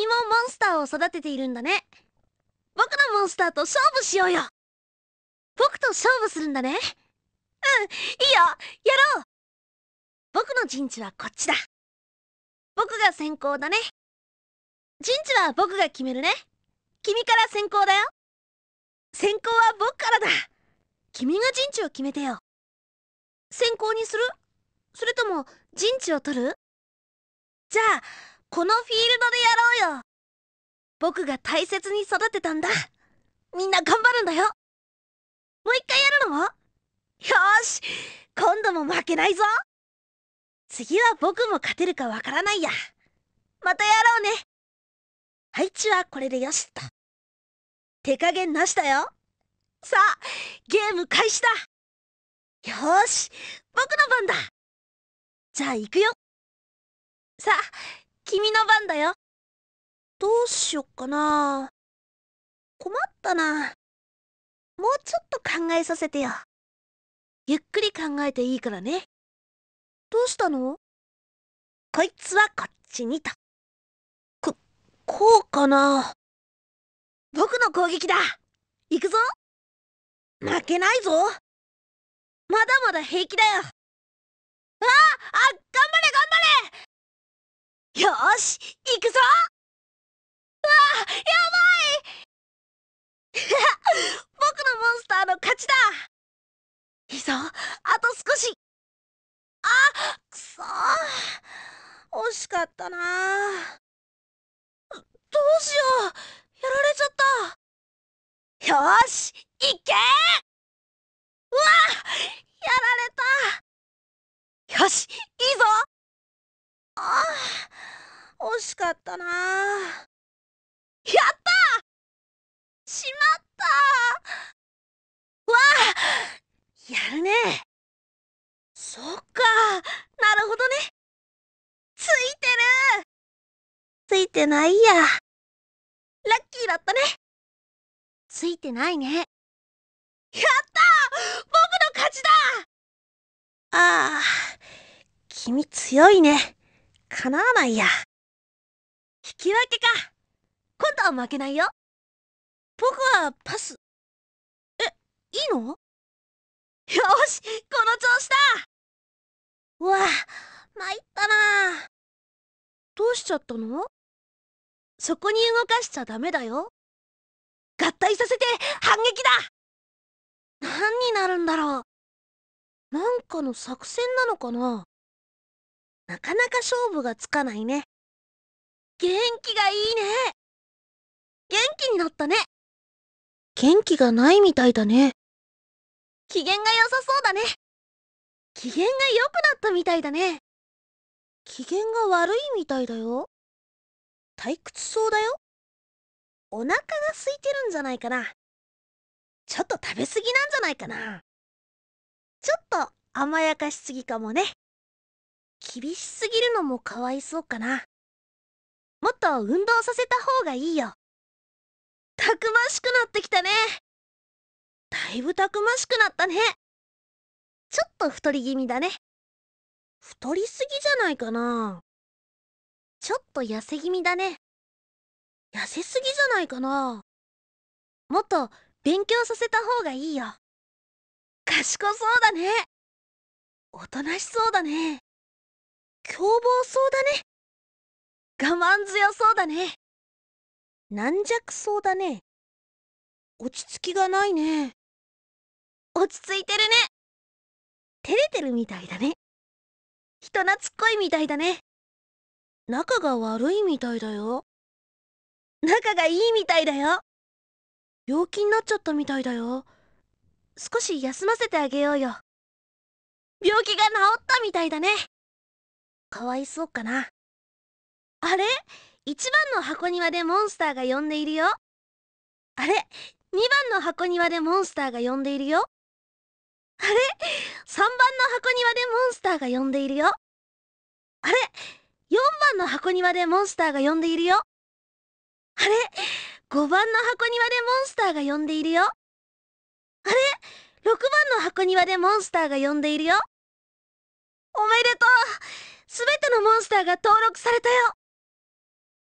君もモンスターを育てているんだね。僕のモンスターと勝負しようよ僕と勝負するんだねうん、いいよやろう僕の陣地はこっちだ僕が先行だね陣地は僕が決めるね君から先行だよ先行は僕からだ君が陣地を決めてよ先行にするそれとも陣地を取るじゃあこのフィールドでやろうよ僕が大切に育てたんだみんな頑張るんだよもう一回やるのよし今度も負けないぞ次は僕も勝てるかわからないやまたやろうね配置はこれでよしっと手加減なしだよさあゲーム開始だよーし僕の番だじゃあ行くよさあ君の番だよ。どうしよっかな。困ったな。もうちょっと考えさせてよ。ゆっくり考えていいからね。どうしたのこいつはこっちにと。こ、こうかな。僕の攻撃だ行くぞ負けないぞまだまだ平気だよああっよし行くぞわあやばい 僕のモンスターの勝ちだいいぞあと少しあくそ惜しかったなどうしようやられちゃったよし行けうわやられたよしいいぞ惜しかったなやったしまったわあやるねそっかなるほどねついてるついてないやラッキーだったねついてないねやった僕の勝ちだああ君強いね叶わないや。き分けか今度は負けないよ僕はパスえいいのよしこの調子だうわ参ったなどうしちゃったのそこに動かしちゃダメだよ合体させて反撃だ何になるんだろうなんかの作戦なのかななかなか勝負がつかないね元気がいいね。元気になったね。元気がないみたいだね。機嫌が良さそうだね。機嫌が良くなったみたいだね。機嫌が悪いみたいだよ。退屈そうだよ。お腹が空いてるんじゃないかな。ちょっと食べ過ぎなんじゃないかな。ちょっと甘やかしすぎかもね。厳しすぎるのもかわいそうかな。と運動させた方がいいよ。たくましくなってきたね。だいぶたくましくなったね。ちょっと太り気味だね。太りすぎじゃないかな。ちょっと痩せ気味だね。痩せすぎじゃないかな。もっと勉強させた方がいいよ。賢そうだね。おとなしそうだね。凶暴そうだね。我慢強そうだね。軟弱そうだね。落ち着きがないね。落ち着いてるね。照れてるみたいだね。人懐っこいみたいだね。仲が悪いみたいだよ。仲がいいみたいだよ。病気になっちゃったみたいだよ。少し休ませてあげようよ。病気が治ったみたいだね。かわいそうかな。あれ ?1 番の箱庭でモンスターが呼んでいるよ。あれ ?2 番の箱庭でモンスターが呼んでいるよ。あれ ?3 番の箱庭でモンスターが呼んでいるよ。あれ ?4 番の箱庭でモンスターが呼んでいるよ。あれ ?5 番の箱庭でモンスターが呼んでいるよ。あれ ?6 番の箱庭でモンスターが呼んでいるよ。おめでとうすべてのモンスターが登録されたよ